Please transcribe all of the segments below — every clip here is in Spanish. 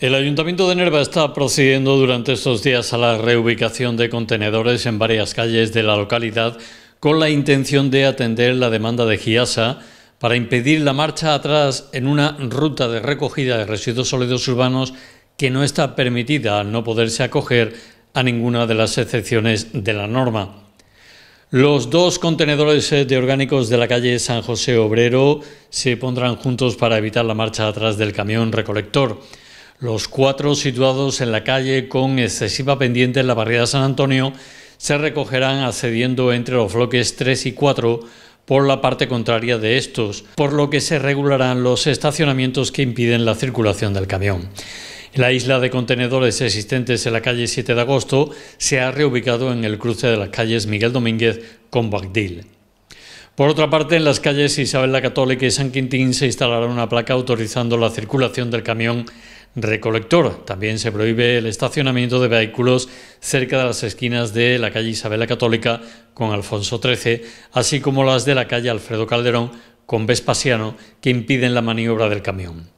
El Ayuntamiento de Nerva está procediendo durante estos días a la reubicación de contenedores en varias calles de la localidad con la intención de atender la demanda de Giasa para impedir la marcha atrás en una ruta de recogida de residuos sólidos urbanos que no está permitida al no poderse acoger a ninguna de las excepciones de la norma. Los dos contenedores eh, de orgánicos de la calle San José Obrero se pondrán juntos para evitar la marcha atrás del camión recolector. Los cuatro situados en la calle con excesiva pendiente en la barriada San Antonio se recogerán accediendo entre los bloques 3 y 4 por la parte contraria de estos, por lo que se regularán los estacionamientos que impiden la circulación del camión. La isla de contenedores existentes en la calle 7 de agosto se ha reubicado en el cruce de las calles Miguel Domínguez con Bagdil. Por otra parte, en las calles Isabel la Católica y San Quintín se instalará una placa autorizando la circulación del camión recolector. También se prohíbe el estacionamiento de vehículos cerca de las esquinas de la calle Isabela Católica con Alfonso XIII, así como las de la calle Alfredo Calderón con Vespasiano, que impiden la maniobra del camión.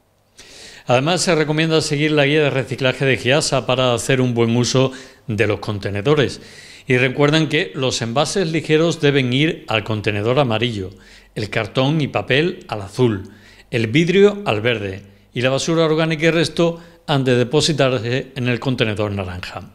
Además, se recomienda seguir la guía de reciclaje de GIASA para hacer un buen uso de los contenedores. Y recuerdan que los envases ligeros deben ir al contenedor amarillo, el cartón y papel al azul, el vidrio al verde, y la basura orgánica y resto han de depositarse en el contenedor naranja.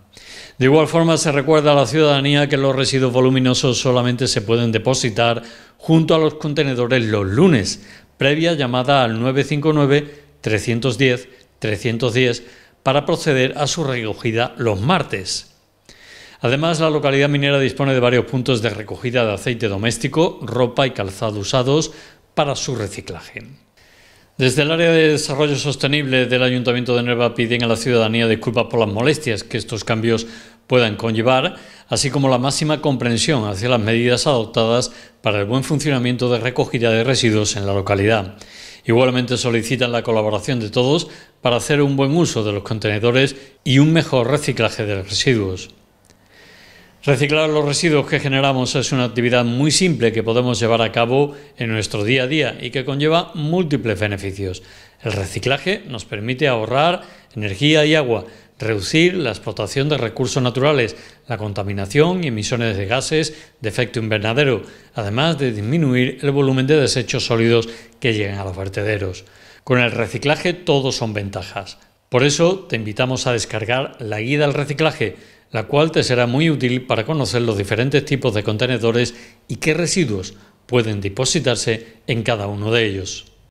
De igual forma, se recuerda a la ciudadanía que los residuos voluminosos solamente se pueden depositar junto a los contenedores los lunes, previa llamada al 959-310-310 para proceder a su recogida los martes. Además, la localidad minera dispone de varios puntos de recogida de aceite doméstico, ropa y calzado usados para su reciclaje. Desde el área de desarrollo sostenible del Ayuntamiento de Nueva piden a la ciudadanía disculpas por las molestias que estos cambios puedan conllevar, así como la máxima comprensión hacia las medidas adoptadas para el buen funcionamiento de recogida de residuos en la localidad. Igualmente solicitan la colaboración de todos para hacer un buen uso de los contenedores y un mejor reciclaje de los residuos. Reciclar los residuos que generamos es una actividad muy simple que podemos llevar a cabo en nuestro día a día y que conlleva múltiples beneficios. El reciclaje nos permite ahorrar energía y agua, reducir la explotación de recursos naturales, la contaminación y emisiones de gases de efecto invernadero, además de disminuir el volumen de desechos sólidos que llegan a los vertederos. Con el reciclaje todos son ventajas. Por eso te invitamos a descargar la guía al reciclaje la cual te será muy útil para conocer los diferentes tipos de contenedores y qué residuos pueden depositarse en cada uno de ellos.